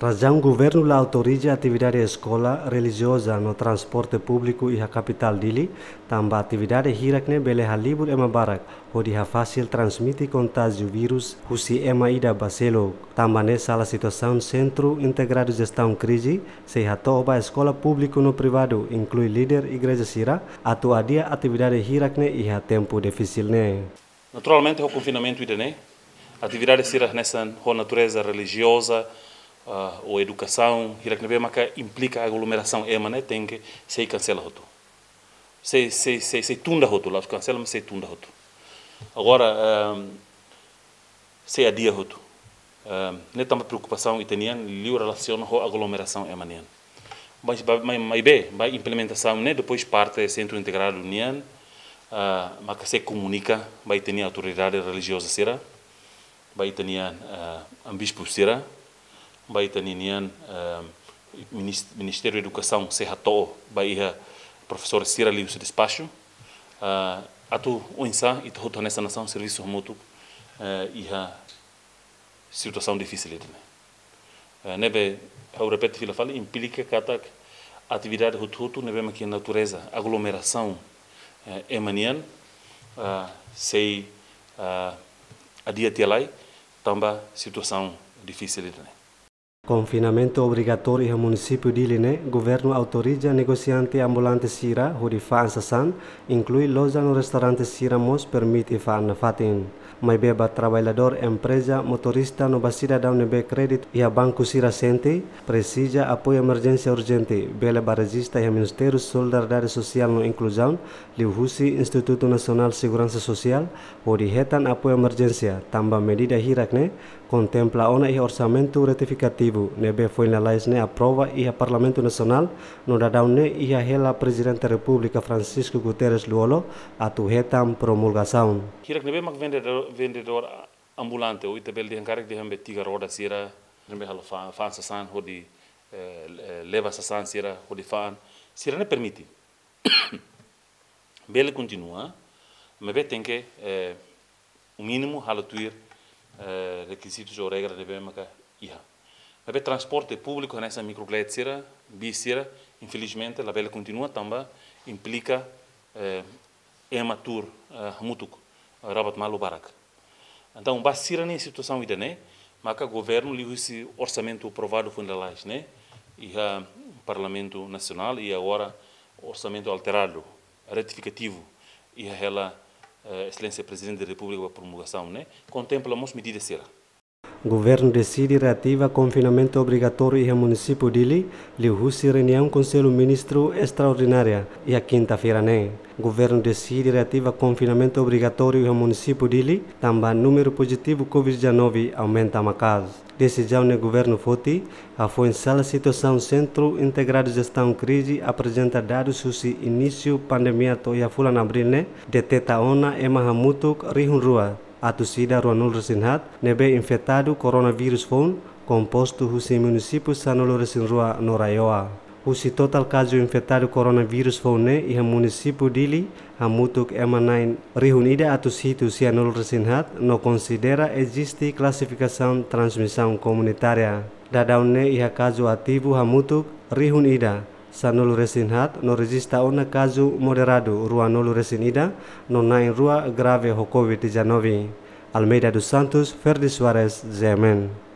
Razão governo autoriza a atividade escola religiosa no transporte público e a capital também a atividade hirakne beleha libur ema barak, onde é fácil transmitir contágio vírus, husi ema ida baselo, Também nessa situação centro integrado gestão crise, se ha toba escola público no privado, inclui líder igreja sira, atu adia atividade hirakne e ha tempo difícil né. Naturalmente o confinamento ida ne, atividade sira nessa natureza religiosa, uh, ah, ou educação, hirak na bemaka implica aglomeração ema é, né tem que ser cancela roto. Sei sei sei sei tunda roto, lá cancela mas sei tunda roto. Agora um, ah, sei dia roto. Um, ah, né tamba preocupação itanian liu relaciona com aglomeração emanian. É, mas mas mas bem, mas implementação né depois parte centro integrado unian uh, maka se comunica vai ter autoridade religiosa será vai ter uh, ambispo será baita ninian ehm, Ministério da Educação Serrato Bahia professor Cira Livro de Despacho eh, atu unsa e todo nessa nação serviço mútuo e eh, a situação difícil né nebe eu repito fila fala implica katak atividade hututu nebe maqui natureza aglomeração emanian sei a dia telai tamba situação difícil né Confinamento obrigatório no município de Iliné, governo autoriza negociante ambulante Sira, Hurifa Ansassan, inclui loja no restaurante Sira Mos, permite fan fatin. Mai beba trabalhador, empresa, motorista no Basira da UNB Credit e a Banco Sira Sente, precisa apoio emergência urgente. Bela Barajista e o Ministério Solidariedade Social no Inclusão, Liuhusi, Instituto Nacional Segurança Social, Hurihetan apoio emergência, tamba medida hirakne, contempla ONE orçamento retificativo, nebe foi na lais ne aprova e a Parlamento Nacional, no dadau ne e a hela Presidente da República Francisco Guterres Luolo, a hetam promulgação. Kirak nebe mak vendedor, vendedor ambulante, ou itabel de encarek de hembe tiga roda sira, nebe halo fan, fan sasan, hodi leva sasan sira, hodi fan, sira ne permiti. Bele continua, mebe tem que eh, o mínimo halo tuir, eh, requisitos de regra de BMK IHA. A transporte público nessa microgletcera, bicera, infelizmente, a bela continua também, implica eh, ematur eh, mutuk, eh, rabat malu barak. Então, basira nem é situação ida, né? Mas o governo lhe esse orçamento aprovado foi lá, né? E o Parlamento Nacional e agora orçamento alterado, retificativo, e ela eh, Excelência Presidente da República para a promulgação, né, contemplamos medida será. Governo decide reativa confinamento obrigatório em município de Ili, Liuhusi reunião Conselho Ministro extraordinária e a quinta-feira nem. Governo decide reativa confinamento obrigatório em município de Ili, também número positivo Covid-19 aumenta a casa. Decisão do governo Foti, a foi situação Centro Integrado Gestão Crise apresenta dados sobre início pandemia toia fula na abril, deteta ona e mahamutuk rihunrua. atu sida resinhat nebe infetadu coronavirus phone kompostu husi munisipu resin rua norayoa husi total infetadu coronavirus phone ne iha munisipu dili hamutuk emanain ida atu situ resinhat no considera klasifikasan classificação komunitaria. Dadaun ne iha kaju ativu hamutuk ida sa nolu resin hat no resista una kazu moderado rua nolu non no nain rua grave ho covid-19 Almeida dos Santos, Ferdi Suarez Zemen.